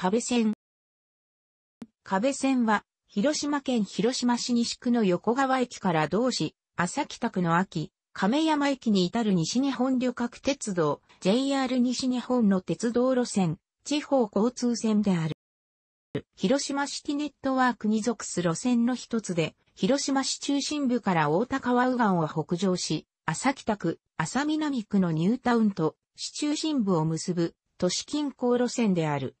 壁線。壁線は、広島県広島市西区の横川駅から同市、浅北区の秋、亀山駅に至る西日本旅客鉄道、JR 西日本の鉄道路線、地方交通線である。広島シティネットワークに属す路線の一つで、広島市中心部から大田川右岸を北上し、浅北区、浅南区のニュータウンと市中心部を結ぶ都市近郊路線である。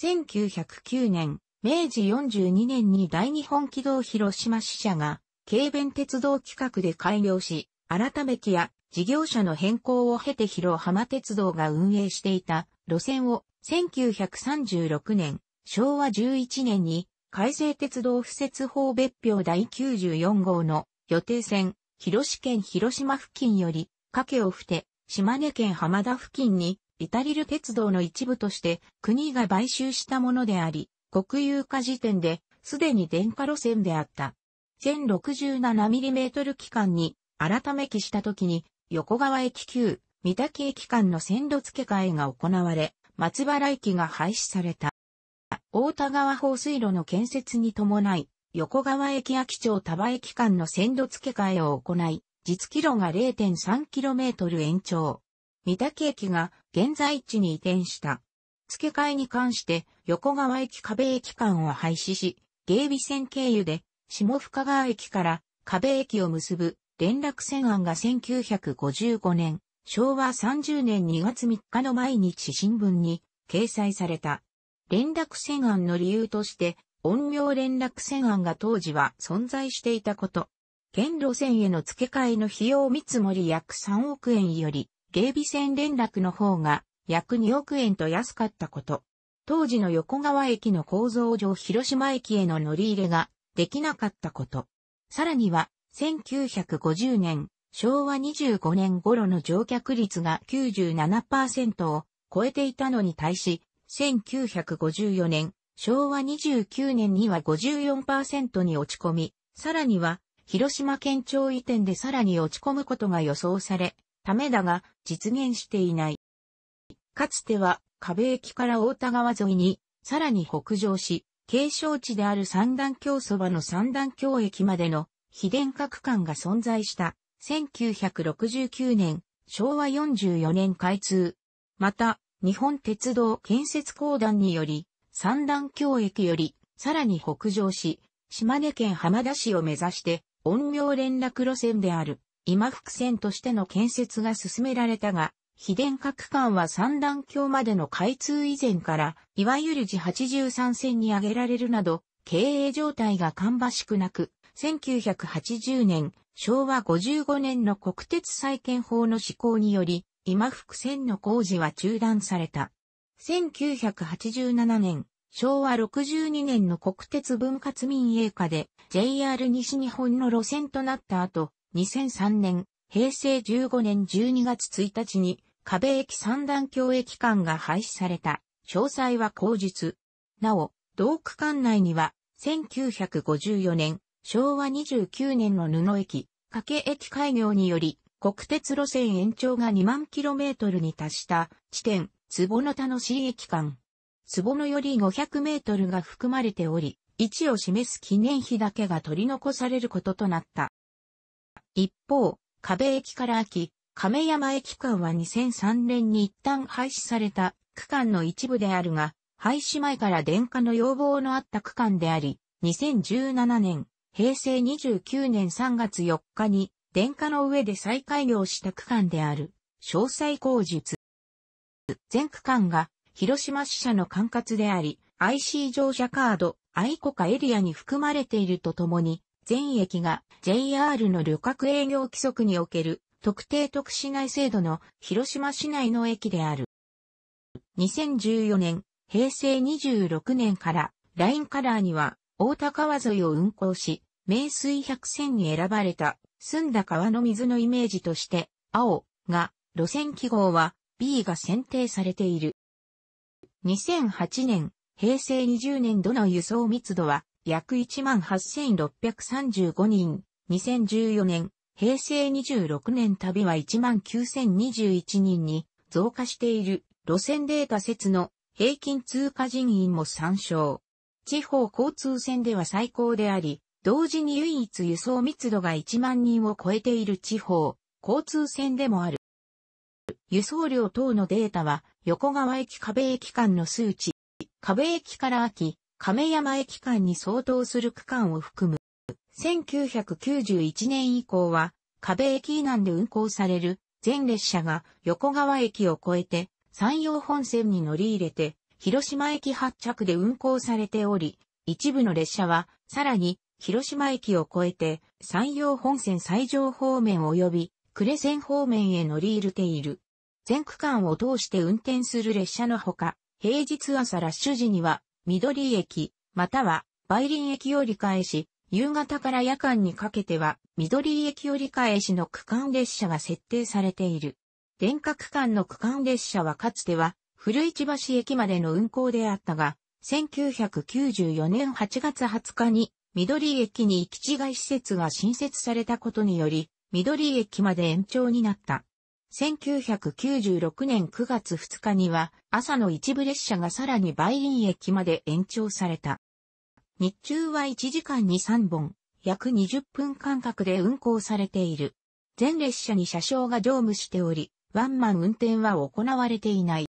1909年、明治42年に大日本軌道広島支社が、軽便鉄道規格で開業し、改めてや事業者の変更を経て広浜鉄道が運営していた路線を1936年、昭和11年に改正鉄道敷設法別表第94号の予定線、広島県広島付近より、下けをふて、島根県浜田付近にイタリル鉄道の一部として国が買収したものであり、国有化時点で、すでに電化路線であった。1067mm 期間に改め期した時に、横川駅旧、三滝駅間の線路付け替えが行われ、松原駅が廃止された。大田川放水路の建設に伴い、横川駅秋町田場駅間の線路付け替えを行い、実キロが 0.3km 延長。三宅駅が現在地に移転した。付け替えに関して横川駅壁駅間を廃止し、芸備線経由で下深川駅から壁駅を結ぶ連絡線案が1955年、昭和30年2月3日の毎日新聞に掲載された。連絡線案の理由として、音量連絡線案が当時は存在していたこと。県路線への付け替えの費用見積もり約3億円より芸備線連絡の方が約2億円と安かったこと。当時の横川駅の構造上広島駅への乗り入れができなかったこと。さらには、1950年、昭和25年頃の乗客率が97%を超えていたのに対し、1954年、昭和29年には54%に落ち込み、さらには、広島県庁移転でさらに落ち込むことが予想され、ためだが実現していない。かつては壁駅から大田川沿いにさらに北上し、継承地である三段橋そばの三段橋駅までの非電化区間が存在した1969年、昭和44年開通。また、日本鉄道建設公団により、三段橋駅よりさらに北上し、島根県浜田市を目指して、音明連絡路線である今伏線としての建設が進められたが、非電化区間は三段橋までの開通以前から、いわゆる自83線に挙げられるなど、経営状態が芳しくなく、1980年、昭和55年の国鉄再建法の施行により、今伏線の工事は中断された。1987年、昭和62年の国鉄分割民営化で JR 西日本の路線となった後、2003年、平成15年12月1日に、壁駅三段橋駅間が廃止された。詳細は後日。なお、同区間内には、1954年、昭和29年の布駅、掛け駅開業により、国鉄路線延長が2万キロメートルに達した地点、坪野楽しい駅間。坪野より500メートルが含まれており、位置を示す記念碑だけが取り残されることとなった。一方、壁駅から秋、亀山駅間は2003年に一旦廃止された区間の一部であるが、廃止前から電化の要望のあった区間であり、2017年、平成29年3月4日に、電化の上で再開業した区間である、詳細口述。全区間が、広島支社の管轄であり、IC 乗車カード、愛国家エリアに含まれているとともに、全駅が JR の旅客営業規則における特定特市内制度の広島市内の駅である。2014年、平成26年からラインカラーには大田川沿いを運行し、名水百選に選ばれた澄んだ川の水のイメージとして青が路線記号は B が選定されている。2008年、平成20年度の輸送密度は約18,635人、2014年、平成26年旅は19,021人に増加している路線データ説の平均通過人員も参照。地方交通線では最高であり、同時に唯一輸送密度が1万人を超えている地方、交通線でもある。輸送量等のデータは、横川駅壁駅間の数値、壁駅から秋、亀山駅間に相当する区間を含む。1991年以降は、壁駅以南で運行される全列車が横川駅を越えて山陽本線に乗り入れて広島駅発着で運行されており、一部の列車はさらに広島駅を越えて山陽本線最上方面及び呉線方面へ乗り入れている。全区間を通して運転する列車のほか、平日朝ラッシュ時には緑駅、または梅林駅折り返し、夕方から夜間にかけては緑駅折り返しの区間列車が設定されている。電化区間の区間列車はかつては古市橋駅までの運行であったが、1994年8月20日に緑駅に行き違い施設が新設されたことにより、緑駅まで延長になった。1996年9月2日には朝の一部列車がさらに梅林駅まで延長された。日中は1時間に3本、約20分間隔で運行されている。全列車に車掌が乗務しており、ワンマン運転は行われていない。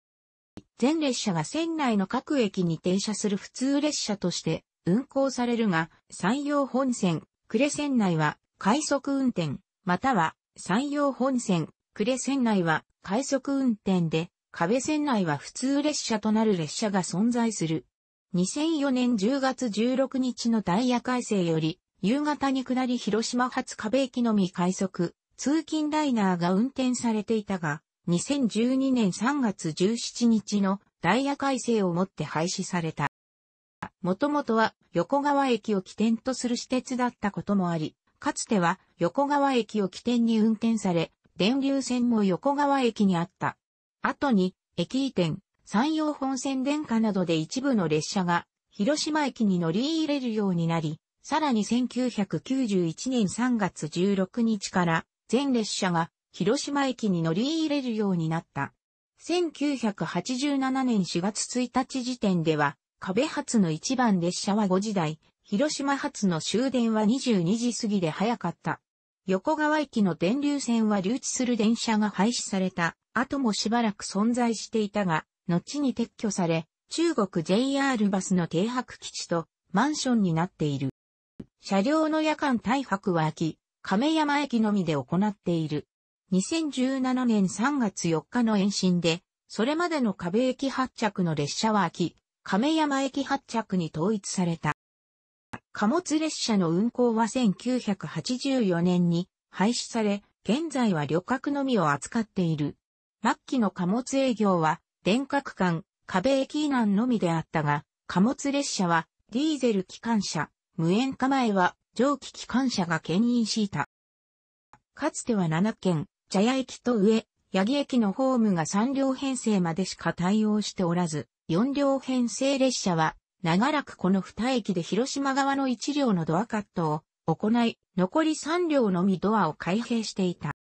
全列車が線内の各駅に停車する普通列車として運行されるが、山陽本線、呉線内は快速運転、または山陽本線、呉線内は快速運転で、壁線内は普通列車となる列車が存在する。2004年10月16日のダイヤ改正より、夕方に下り広島発壁駅のみ快速、通勤ライナーが運転されていたが、2012年3月17日のダイヤ改正をもって廃止された。もともとは横川駅を起点とする私鉄だったこともあり、かつては横川駅を起点に運転され、電流線も横川駅にあった。後に、駅移転、山陽本線電化などで一部の列車が、広島駅に乗り入れるようになり、さらに1991年3月16日から、全列車が、広島駅に乗り入れるようになった。1987年4月1日時点では、壁発の一番列車は5時台、広島発の終電は22時過ぎで早かった。横川駅の電流線は留置する電車が廃止された後もしばらく存在していたが、後に撤去され、中国 JR バスの停泊基地とマンションになっている。車両の夜間対泊は秋、亀山駅のみで行っている。2017年3月4日の延伸で、それまでの壁駅発着の列車は秋、亀山駅発着に統一された。貨物列車の運行は1984年に廃止され、現在は旅客のみを扱っている。末期の貨物営業は、電角間、壁駅以南のみであったが、貨物列車は、ディーゼル機関車、無煙化前は、蒸気機関車が牽引していた。かつては7県、茶屋駅と上、八木駅のホームが3両編成までしか対応しておらず、4両編成列車は長らくこの二駅で広島側の一両のドアカットを行い、残り三両のみドアを開閉していた。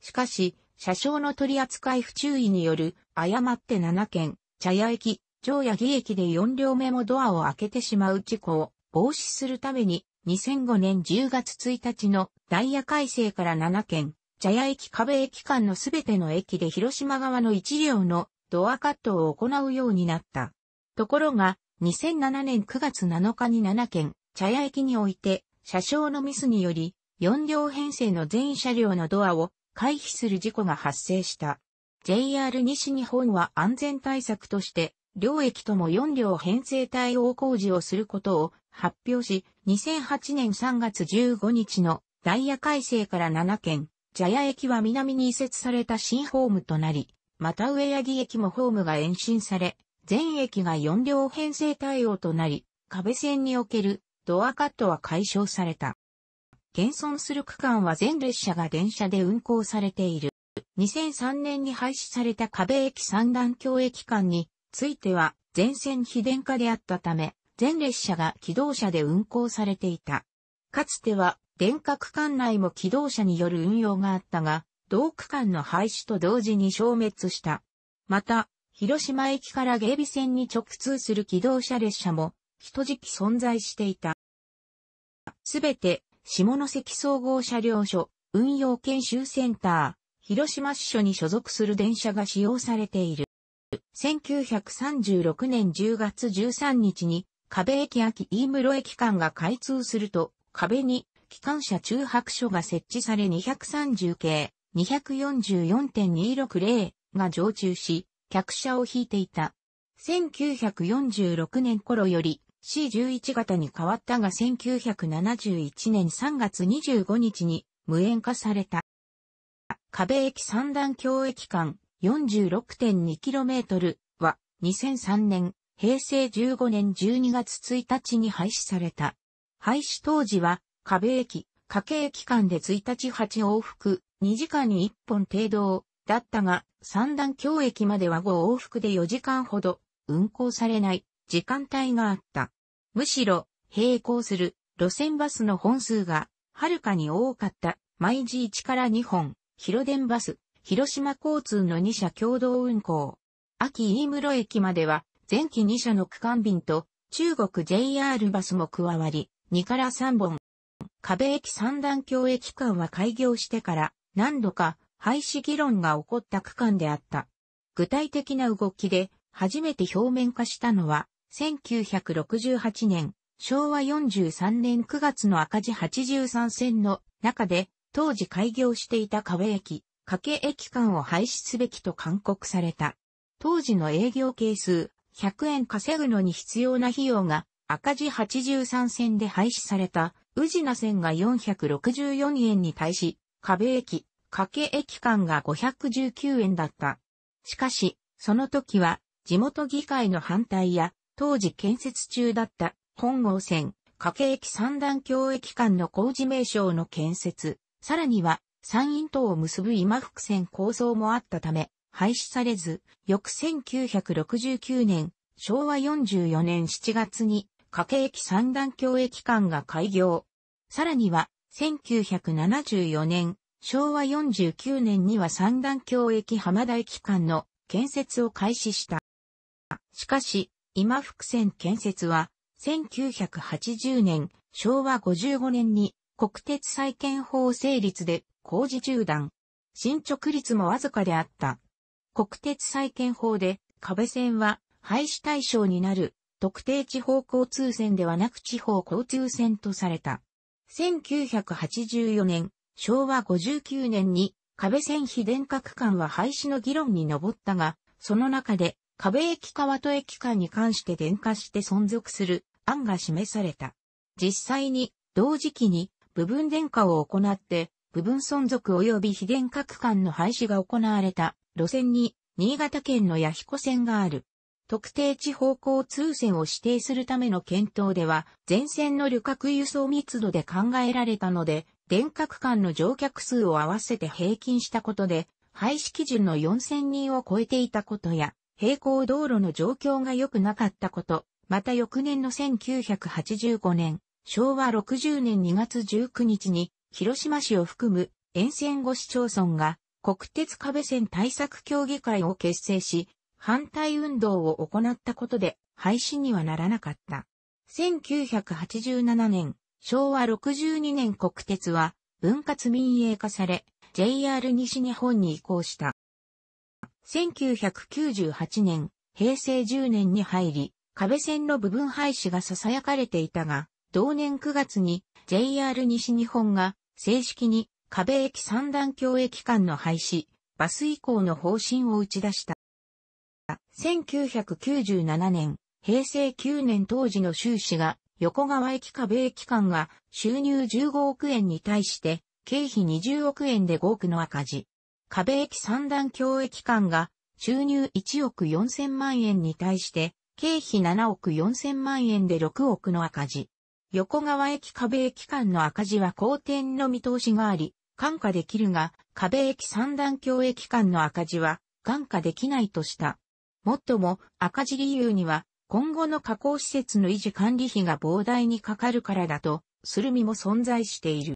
しかし、車掌の取り扱い不注意による、誤って7件、茶屋駅、上八木駅で4両目もドアを開けてしまう事故を防止するために、2005年10月1日のダイヤ改正から7件、茶屋駅壁駅間のすべての駅で広島側の一両のドアカットを行うようになった。ところが、2007年9月7日に7件、茶屋駅において、車掌のミスにより、4両編成の全車両のドアを回避する事故が発生した。JR 西日本は安全対策として、両駅とも4両編成対応工事をすることを発表し、2008年3月15日のダイヤ改正から7件、茶屋駅は南に移設された新ホームとなり、また上谷駅もホームが延伸され、全駅が4両編成対応となり、壁線におけるドアカットは解消された。現存する区間は全列車が電車で運行されている。2003年に廃止された壁駅三段橋駅間については全線非電化であったため、全列車が機動車で運行されていた。かつては電化区間内も機動車による運用があったが、同区間の廃止と同時に消滅した。また、広島駅から芸備線に直通する機動車列車も、一時期存在していた。すべて、下関総合車両所、運用研修センター、広島支所に所属する電車が使用されている。1936年10月13日に、壁駅秋飯室駅間が開通すると、壁に、機関車中泊所が設置され230系、244.260が常駐し、客車を引いていた。1946年頃より C11 型に変わったが1971年3月25日に無縁化された。壁駅三段橋駅間 46.2km は2003年平成15年12月1日に廃止された。廃止当時は壁駅、家計駅間で1日8往復、2時間に1本程度をだったが、三段京駅までは5往復で4時間ほど運行されない時間帯があった。むしろ、並行する路線バスの本数がはるかに多かった毎時1から2本、広電バス、広島交通の2社共同運行。秋飯室駅までは、前期2社の区間便と、中国 JR バスも加わり、2から3本。壁駅三段橋駅間は開業してから、何度か廃止議論が起こった区間であった。具体的な動きで初めて表面化したのは、1968年、昭和43年9月の赤字83線の中で、当時開業していた壁駅、掛け駅間を廃止すべきと勧告された。当時の営業係数、100円稼ぐのに必要な費用が赤字83線で廃止された宇品線が464円に対し、壁駅、掛け駅間が519円だった。しかし、その時は地元議会の反対や当時建設中だった本郷線掛け駅三段橋駅間の工事名称の建設、さらには山陰島を結ぶ今福線構想もあったため、廃止されず、翌1969年、昭和44年7月に、掛け駅三段橋駅間が開業。さらには、1974年、昭和49年には三段橋駅浜田駅間の建設を開始した。しかし、今福線建設は、1980年、昭和55年に国鉄再建法成立で工事中断。進捗率もわずかであった。国鉄再建法で、壁線は廃止対象になる特定地方交通線ではなく地方交通線とされた。1984年、昭和59年に壁線非電化区間は廃止の議論に上ったが、その中で壁駅川戸駅間に関して電化して存続する案が示された。実際に同時期に部分電化を行って部分存続及び非電化区間の廃止が行われた路線に新潟県の弥彦線がある。特定地方交通線を指定するための検討では、全線の旅客輸送密度で考えられたので、電角間の乗客数を合わせて平均したことで、廃止基準の4000人を超えていたことや、平行道路の状況が良くなかったこと、また翌年の1985年、昭和60年2月19日に、広島市を含む沿線5市町村が国鉄壁線対策協議会を結成し、反対運動を行ったことで廃止にはならなかった。1987年、昭和62年国鉄は分割民営化され、JR 西日本に移行した。1998年、平成10年に入り、壁線の部分廃止が囁かれていたが、同年9月に JR 西日本が正式に壁駅三段橋駅間の廃止、バス移行の方針を打ち出した。1997年、平成9年当時の収支が横川駅壁駅間が収入15億円に対して経費20億円で5億の赤字。壁駅三段橋駅間が収入1億4000万円に対して経費7億4000万円で6億の赤字。横川駅壁駅間の赤字は好転の見通しがあり、緩化できるが、壁駅三段橋駅間の赤字は、緩化できないとした。もっとも、赤字理由には、今後の加工施設の維持管理費が膨大にかかるからだと、する身も存在している。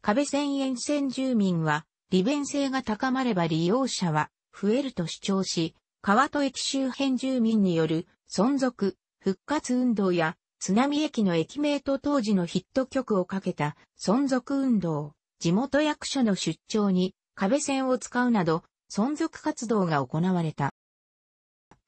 壁線沿線住民は、利便性が高まれば利用者は増えると主張し、川戸駅周辺住民による存続、復活運動や、津波駅の駅名と当時のヒット曲をかけた存続運動、地元役所の出張に壁線を使うなど、存続活動が行われた。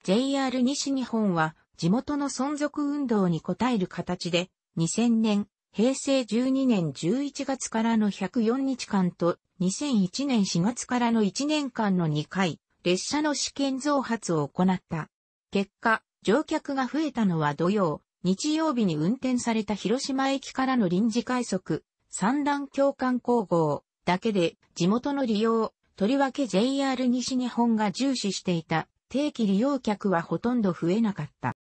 JR 西日本は地元の存続運動に応える形で2000年、平成12年11月からの104日間と2001年4月からの1年間の2回、列車の試験増発を行った。結果、乗客が増えたのは土曜、日曜日に運転された広島駅からの臨時快速、三段共感工合だけで地元の利用、とりわけ JR 西日本が重視していた定期利用客はほとんど増えなかった。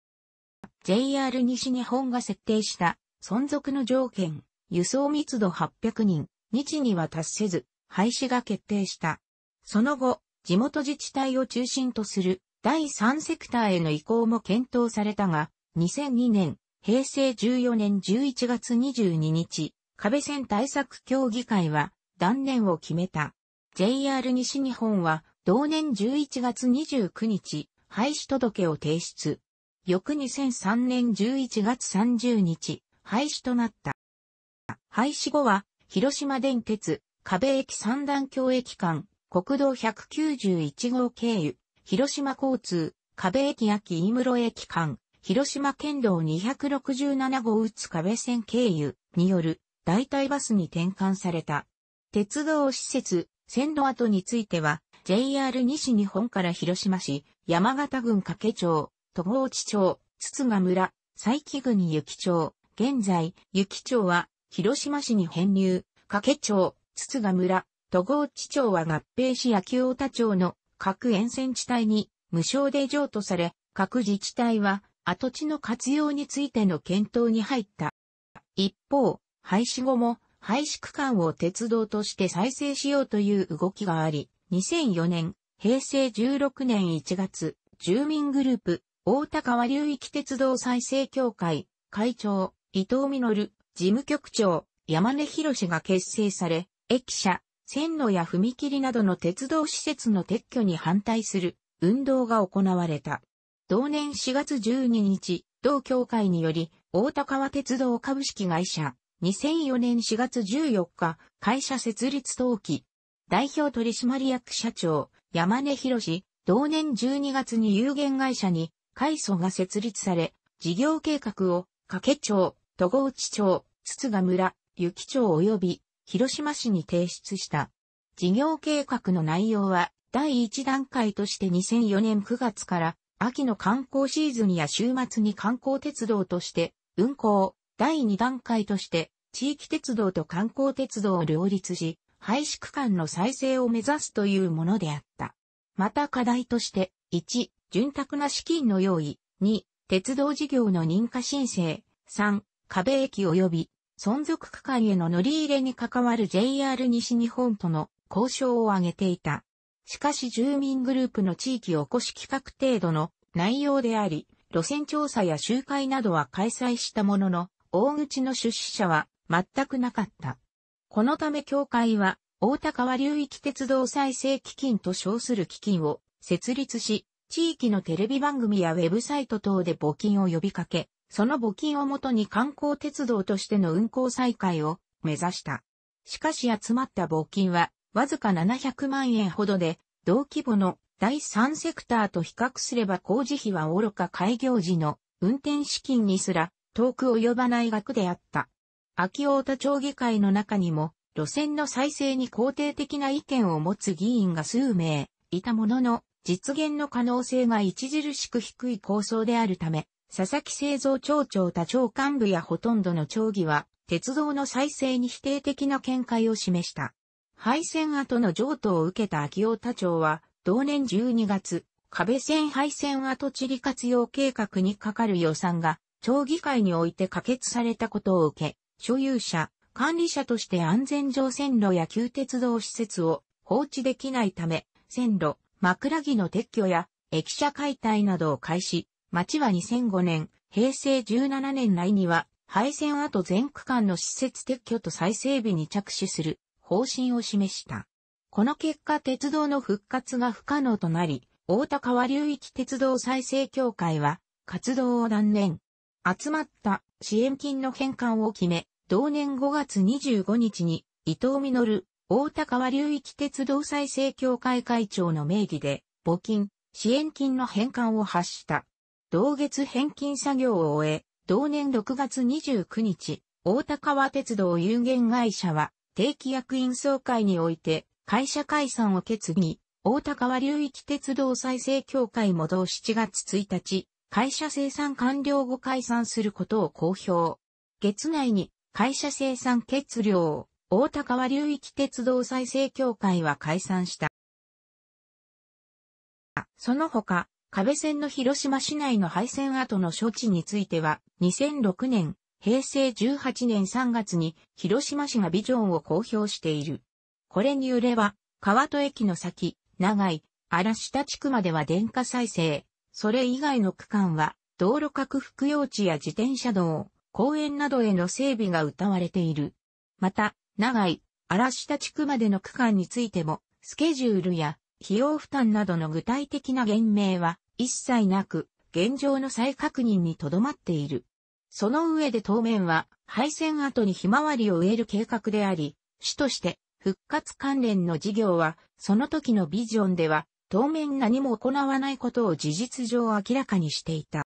JR 西日本が設定した存続の条件、輸送密度800人、日には達せず、廃止が決定した。その後、地元自治体を中心とする第3セクターへの移行も検討されたが、2002年、平成14年11月22日、壁線対策協議会は断念を決めた。JR 西日本は同年11月29日、廃止届を提出。翌2003年11月30日、廃止となった。廃止後は、広島電鉄、壁駅三段橋駅間、国道191号経由、広島交通、壁駅秋井室駅間、広島県道267号打つ壁線経由による代替バスに転換された。鉄道施設、線路跡については、JR 西日本から広島市、山形郡掛町、戸郷地町、筒賀村、佐伯郡雪町、現在、雪町は、広島市に編入、掛町、筒賀村、戸郷地町は合併市球太田町の各沿線地帯に無償で譲渡され、各自治体は跡地の活用についての検討に入った。一方、廃止後も廃止区間を鉄道として再生しようという動きがあり、2004年、平成16年1月、住民グループ、大田川流域鉄道再生協会、会長、伊藤実、事務局長、山根博が結成され、駅舎、線路や踏切などの鉄道施設の撤去に反対する運動が行われた。同年4月12日、同協会により、大田川鉄道株式会社、2004年4月14日、会社設立登記、代表取締役社長、山根博士、同年12月に有限会社に、海祖が設立され、事業計画を、掛町、戸河内町、筒賀村、雪町及び、広島市に提出した。事業計画の内容は、第1段階として2004年9月から、秋の観光シーズンや週末に観光鉄道として、運行、第2段階として、地域鉄道と観光鉄道を両立し、廃止区間の再生を目指すというものであった。また課題として、1、潤沢な資金の用意、2、鉄道事業の認可申請、3、壁駅及び存続区間への乗り入れに関わる JR 西日本との交渉を挙げていた。しかし住民グループの地域おこし企画程度の内容であり、路線調査や集会などは開催したものの、大口の出資者は全くなかった。このため協会は、大田川流域鉄道再生基金と称する基金を設立し、地域のテレビ番組やウェブサイト等で募金を呼びかけ、その募金をもとに観光鉄道としての運行再開を目指した。しかし集まった募金は、わずか700万円ほどで、同規模の第3セクターと比較すれば工事費は愚か開業時の運転資金にすら遠く及ばない額であった。秋大田町議会の中にも、路線の再生に肯定的な意見を持つ議員が数名いたものの、実現の可能性が著しく低い構想であるため、佐々木製造町長他町幹部やほとんどの町議は、鉄道の再生に否定的な見解を示した。廃線後の譲渡を受けた秋大田町は、同年12月、壁線廃線跡地理活用計画にかかる予算が、町議会において可決されたことを受け、所有者、管理者として安全上線路や旧鉄道施設を放置できないため、線路、枕木の撤去や駅舎解体などを開始、町は2005年、平成17年内には、廃線跡全区間の施設撤去と再整備に着手する方針を示した。この結果鉄道の復活が不可能となり、大田川流域鉄道再生協会は活動を断念。集まった支援金の返還を決め、同年5月25日に伊藤実、大田川流域鉄道再生協会会長の名義で、募金、支援金の返還を発した。同月返金作業を終え、同年6月29日、大田川鉄道有限会社は、定期役員総会において、会社解散を決議、大田川流域鉄道再生協会も同7月1日、会社生産完了後解散することを公表。月内に会社生産決量、大高川流域鉄道再生協会は解散した。その他、壁線の広島市内の廃線跡の処置については、2006年、平成18年3月に広島市がビジョンを公表している。これによれば、川戸駅の先、長井、嵐田地区までは電化再生、それ以外の区間は、道路各幅用地や自転車道、公園などへの整備が謳われている。また、長い、嵐下地区までの区間についても、スケジュールや費用負担などの具体的な言明は一切なく、現状の再確認にとどまっている。その上で当面は、廃線後にひまわりを植える計画であり、主として、復活関連の事業は、その時のビジョンでは、当面何も行わないことを事実上明らかにしていた。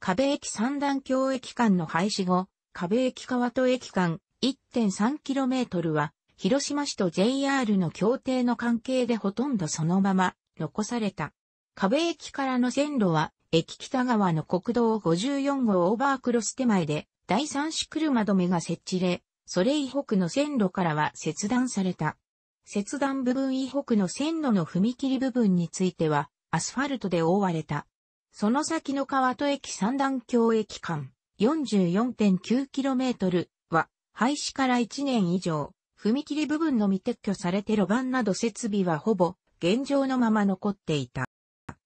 壁駅三段橋駅間の廃止後、壁駅川戸駅間 1.3km は、広島市と JR の協定の関係でほとんどそのまま残された。壁駅からの線路は、駅北側の国道54号オーバークロス手前で、第三種車止めが設置で、それ以北の線路からは切断された。切断部分以北の線路の踏切部分については、アスファルトで覆われた。その先の川戸駅三段橋駅間 44.9km は、廃止から1年以上、踏切部分のみ撤去されて路盤など設備はほぼ現状のまま残っていた。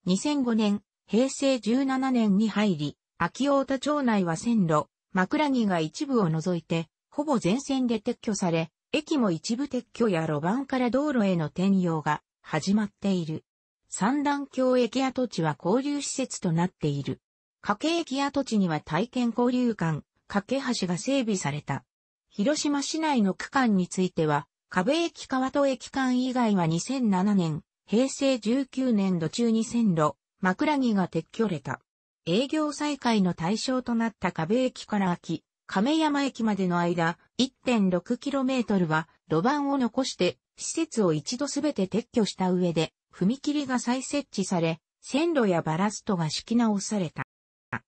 2005年、平成17年に入り、秋大田町内は線路、枕木が一部を除いて、ほぼ全線で撤去され、駅も一部撤去や路盤から道路への転用が始まっている。三段橋駅跡地は交流施設となっている。加計駅跡地には体験交流館、架け橋が整備された。広島市内の区間については、壁駅川戸駅間以外は2007年、平成19年度中に線路、枕木が撤去れた。営業再開の対象となった壁駅から秋、亀山駅までの間、1.6km は路盤を残して、施設を一度すべて撤去した上で、踏切が再設置され、線路やバラストが敷き直された。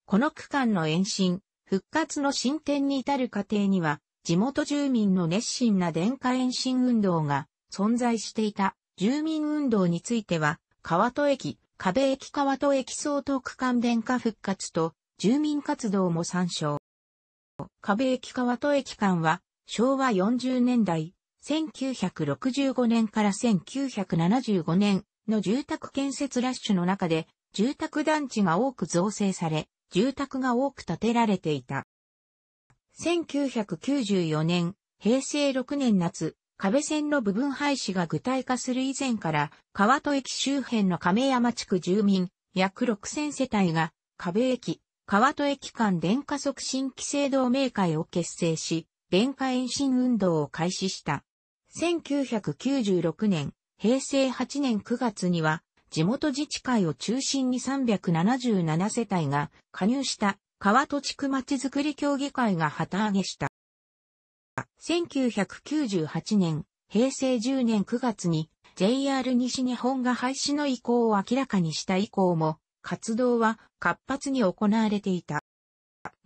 この区間の延伸、復活の進展に至る過程には、地元住民の熱心な電化延伸運動が存在していた。住民運動については、川戸駅、壁駅川戸駅総当区間電化復活と住民活動も参照。壁駅川戸駅間は、昭和40年代、1965年から1975年の住宅建設ラッシュの中で、住宅団地が多く造成され、住宅が多く建てられていた。1994年、平成6年夏、壁線の部分廃止が具体化する以前から、川戸駅周辺の亀山地区住民、約6000世帯が、壁駅、川戸駅間電化促進規制同盟会を結成し、電化延伸運動を開始した。1996年、平成8年9月には、地元自治会を中心に377世帯が加入した川戸地区まちづくり協議会が旗揚げした。1998年、平成10年9月に JR 西日本が廃止の意向を明らかにした以降も、活動は活発に行われていた。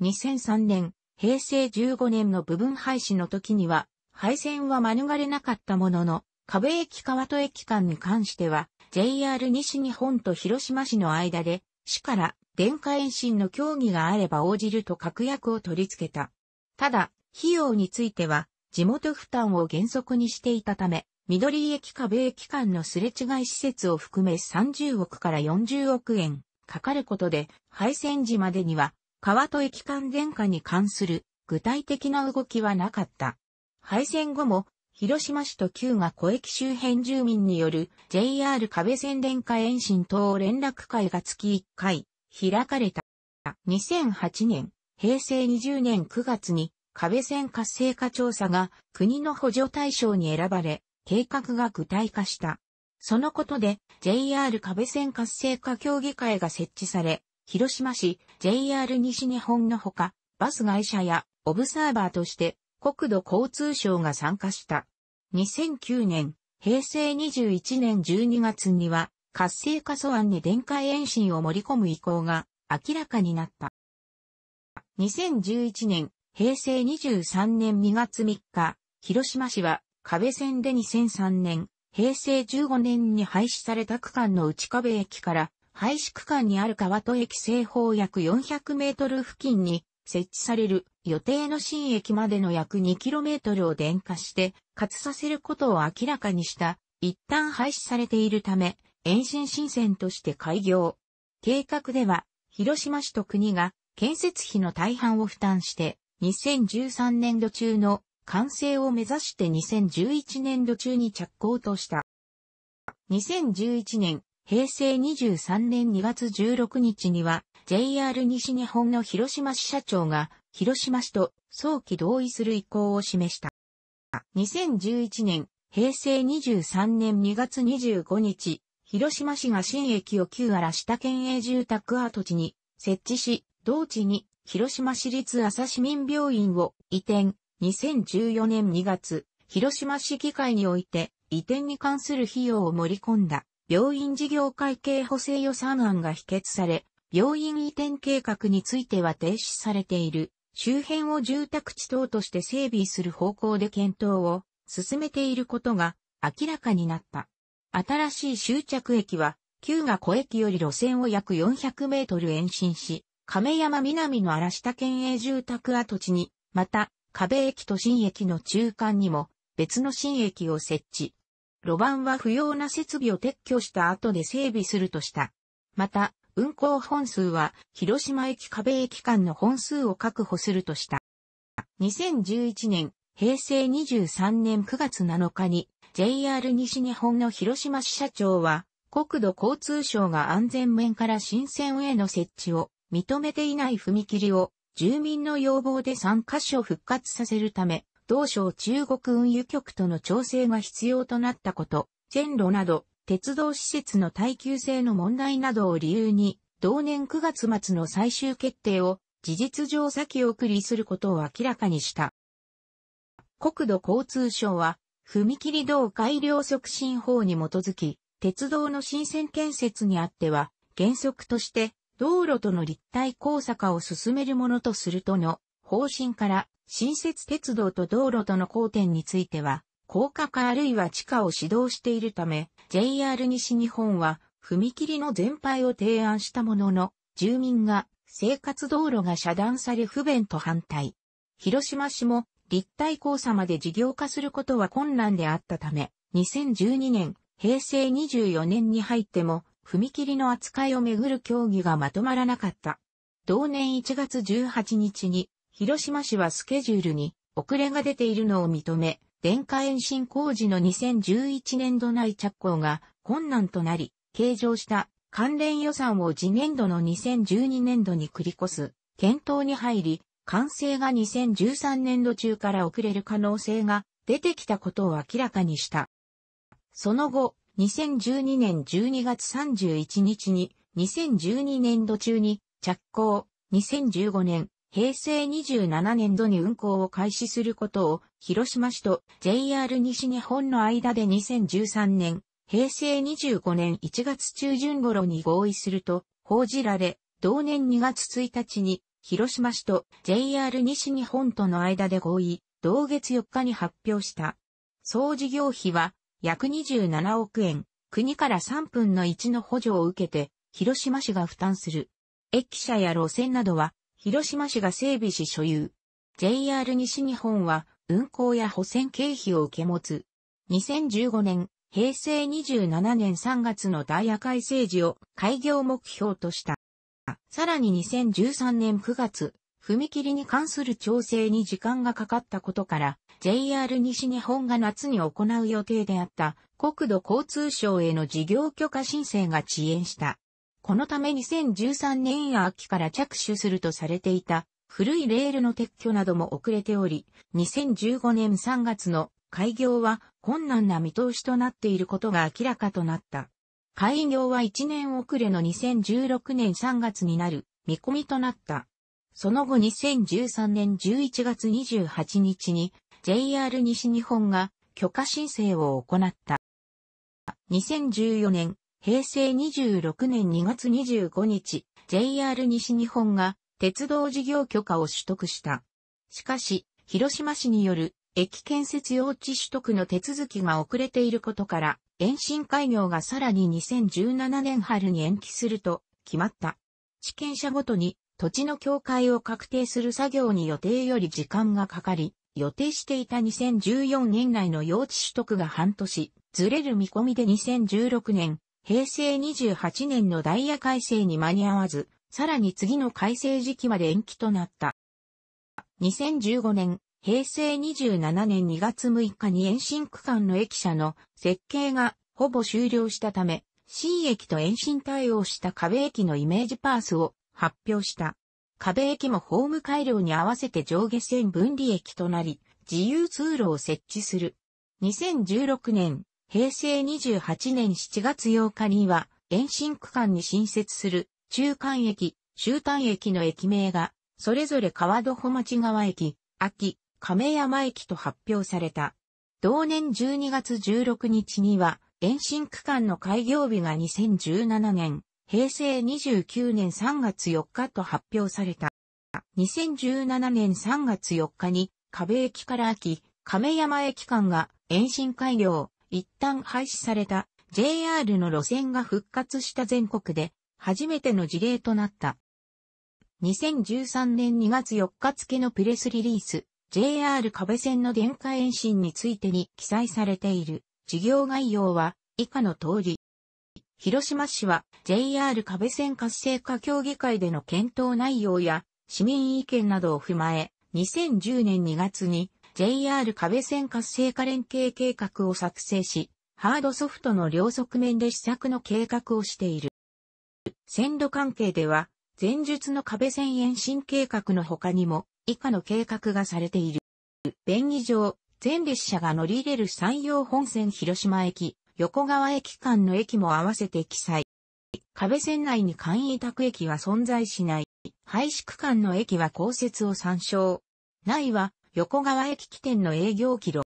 2003年、平成15年の部分廃止の時には、廃線は免れなかったものの、壁駅川戸駅間に関しては、JR 西日本と広島市の間で、市から電化延伸の協議があれば応じると確約を取り付けた。ただ、費用については、地元負担を原則にしていたため、緑駅壁駅間のすれ違い施設を含め30億から40億円かかることで、廃線時までには、川と駅間電化に関する具体的な動きはなかった。廃線後も、広島市と旧が小駅周辺住民による JR 壁線電化延伸等連絡会が月1回開かれた。2008年、平成20年9月に壁線活性化調査が国の補助対象に選ばれ、計画が具体化した。そのことで JR 壁線活性化協議会が設置され、広島市 JR 西日本のほか、バス会社やオブサーバーとして国土交通省が参加した。2009年、平成21年12月には活性化素案に電解延伸を盛り込む意向が明らかになった。2011年、平成23年2月3日、広島市は壁線で2003年、平成15年に廃止された区間の内壁駅から廃止区間にある川戸駅西方約400メートル付近に設置される予定の新駅までの約2キロメートルを電化して、活させることを明らかにした、一旦廃止されているため、延伸新線として開業。計画では、広島市と国が建設費の大半を負担して、2013年度中の完成を目指して2011年度中に着工とした。2011年、平成23年2月16日には JR 西日本の広島市社長が広島市と早期同意する意向を示した。2011年、平成23年2月25日、広島市が新駅を旧荒下県営住宅跡地に設置し、同地に広島市立朝市民病院を移転、2014年2月、広島市議会において移転に関する費用を盛り込んだ病院事業会計補正予算案が否決され、病院移転計画については停止されている周辺を住宅地等として整備する方向で検討を進めていることが明らかになった。新しい終着駅は旧が小駅より路線を約400メートル延伸し、亀山南の嵐田県営住宅跡地に、また、壁駅と新駅の中間にも別の新駅を設置。路盤は不要な設備を撤去した後で整備するとした。また、運行本数は広島駅壁駅間の本数を確保するとした。2011年、平成23年9月7日に JR 西日本の広島支社長は国土交通省が安全面から新線への設置を認めていない踏切を住民の要望で3カ所復活させるため、同省中国運輸局との調整が必要となったこと、線路など、鉄道施設の耐久性の問題などを理由に、同年9月末の最終決定を事実上先送りすることを明らかにした。国土交通省は、踏切道改良促進法に基づき、鉄道の新線建設にあっては、原則として、道路との立体交差化を進めるものとするとの方針から、新設鉄道と道路との交点については、高架化あるいは地下を指導しているため、JR 西日本は踏切の全廃を提案したものの、住民が生活道路が遮断され不便と反対。広島市も立体交差まで事業化することは困難であったため、2012年、平成24年に入っても踏切の扱いをめぐる協議がまとまらなかった。同年1月18日に、広島市はスケジュールに遅れが出ているのを認め、電化延伸工事の2011年度内着工が困難となり、計上した関連予算を次年度の2012年度に繰り越す検討に入り、完成が2013年度中から遅れる可能性が出てきたことを明らかにした。その後、2012年12月31日に、2012年度中に着工、2015年、平成27年度に運行を開始することを、広島市と JR 西日本の間で2013年、平成25年1月中旬頃に合意すると報じられ、同年2月1日に、広島市と JR 西日本との間で合意、同月4日に発表した。総事業費は約27億円、国から3分の1の補助を受けて、広島市が負担する。駅舎や路線などは、広島市が整備し所有。JR 西日本は、運行や補選経費を受け持つ。2015年、平成27年3月のダイヤ改正時を開業目標とした。さらに2013年9月、踏切に関する調整に時間がかかったことから、JR 西日本が夏に行う予定であった国土交通省への事業許可申請が遅延した。このため2013年秋から着手するとされていた古いレールの撤去なども遅れており、2015年3月の開業は困難な見通しとなっていることが明らかとなった。開業は1年遅れの2016年3月になる見込みとなった。その後2013年11月28日に JR 西日本が許可申請を行った。2014年、平成26年2月25日、JR 西日本が鉄道事業許可を取得した。しかし、広島市による駅建設用地取得の手続きが遅れていることから、延伸開業がさらに2017年春に延期すると決まった。地権者ごとに土地の境界を確定する作業に予定より時間がかかり、予定していた2014年内の用地取得が半年、ずれる見込みで2016年、平成28年のダイヤ改正に間に合わず、さらに次の改正時期まで延期となった。2015年、平成27年2月6日に延伸区間の駅舎の設計がほぼ終了したため、新駅と延伸対応した壁駅のイメージパースを発表した。壁駅もホーム改良に合わせて上下線分離駅となり、自由通路を設置する。2016年、平成28年7月8日には、延伸区間に新設する中間駅、終端駅の駅名が、それぞれ川戸町川駅、秋、亀山駅と発表された。同年12月16日には、延伸区間の開業日が2017年平成29年3月4日と発表された。2017年3月4日に、壁駅から秋、亀山駅間が延伸開業、一旦廃止された JR の路線が復活した全国で初めての事例となった。2013年2月4日付のプレスリリース、JR 壁線の電化延伸についてに記載されている事業概要は以下の通り、広島市は JR 壁線活性化協議会での検討内容や市民意見などを踏まえ、2010年2月に JR 壁線活性化連携計画を作成し、ハードソフトの両側面で施策の計画をしている。線路関係では、前述の壁線延伸計画の他にも、以下の計画がされている。便宜上、全列車が乗り入れる山陽本線広島駅、横川駅間の駅も合わせて記載。壁線内に簡易宅駅は存在しない。廃止区間の駅は公設を参照。内は横川駅起点の営業記録。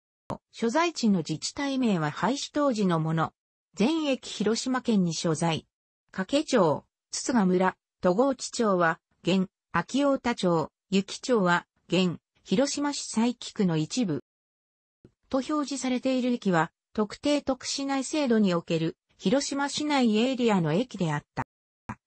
所在地の自治体名は廃止当時のもの。全駅広島県に所在。掛町、筒賀村、戸郷地町は、現、秋大田町、雪町は、現、広島市佐伯区の一部。と表示されている駅は、特定特市内制度における広島市内エリアの駅であった。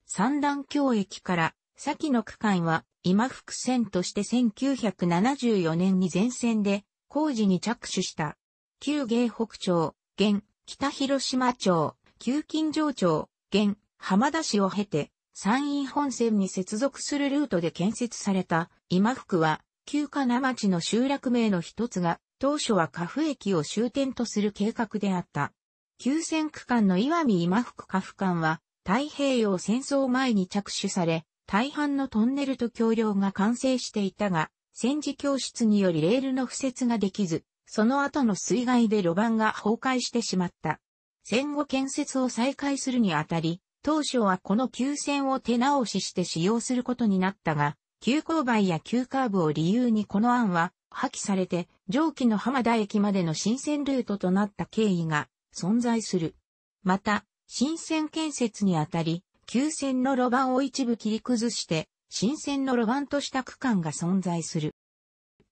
三段橋駅から先の区間は今福線として1974年に全線で工事に着手した。旧芸北町、現北広島町、旧近城町、現浜田市を経て山陰本線に接続するルートで建設された今福は旧金町の集落名の一つが当初は加布駅を終点とする計画であった。急線区間の岩見今福加布間は太平洋戦争前に着手され、大半のトンネルと橋梁が完成していたが、戦時教室によりレールの敷設ができず、その後の水害で路盤が崩壊してしまった。戦後建設を再開するにあたり、当初はこの急線を手直しして使用することになったが、急勾配や急カーブを理由にこの案は破棄されて、上記の浜田駅までの新線ルートとなった経緯が存在する。また、新線建設にあたり、旧線の路盤を一部切り崩して、新線の路盤とした区間が存在する。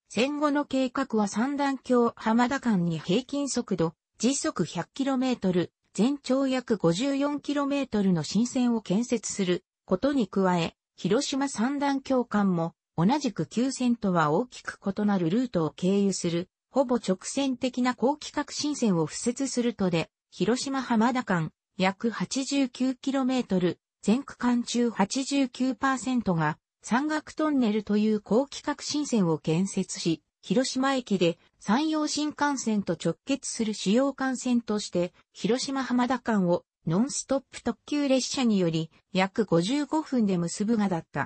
戦後の計画は三段橋浜田間に平均速度、時速 100km、全長約 54km の新線を建設することに加え、広島三段橋間も同じく急線とは大きく異なるルートを経由する、ほぼ直線的な高規格新線を敷設するとで、広島浜田間、約 89km、全区間中89%が、山岳トンネルという高規格新線を建設し、広島駅で山陽新幹線と直結する主要幹線として、広島浜田間をノンストップ特急列車により約55分で結ぶがだった。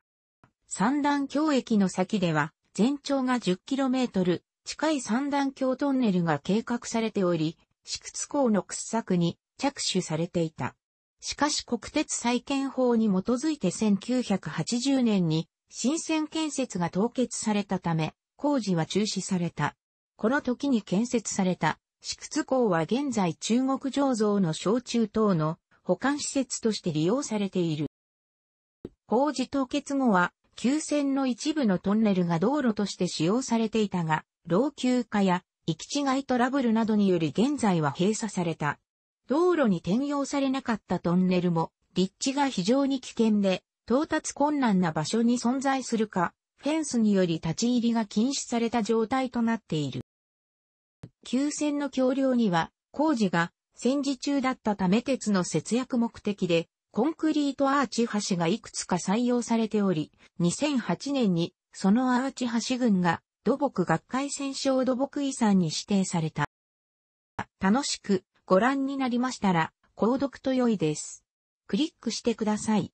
三段橋駅の先では、全長が 10km、近い三段橋トンネルが計画されており、市屈港の掘削に着手されていた。しかし国鉄再建法に基づいて1980年に新線建設が凍結されたため、工事は中止された。この時に建設された、市屈港は現在中国醸造の焼酎等の保管施設として利用されている。工事凍結後は旧線の一部のトンネルが道路として使用されていたが、老朽化や行き違いトラブルなどにより現在は閉鎖された。道路に転用されなかったトンネルも、立地が非常に危険で、到達困難な場所に存在するか、フェンスにより立ち入りが禁止された状態となっている。旧線の橋梁には工事が戦時中だったため鉄の節約目的でコンクリートアーチ橋がいくつか採用されており、2008年にそのアーチ橋群が土木学会戦勝土木遺産に指定された。楽しくご覧になりましたら、購読と良いです。クリックしてください。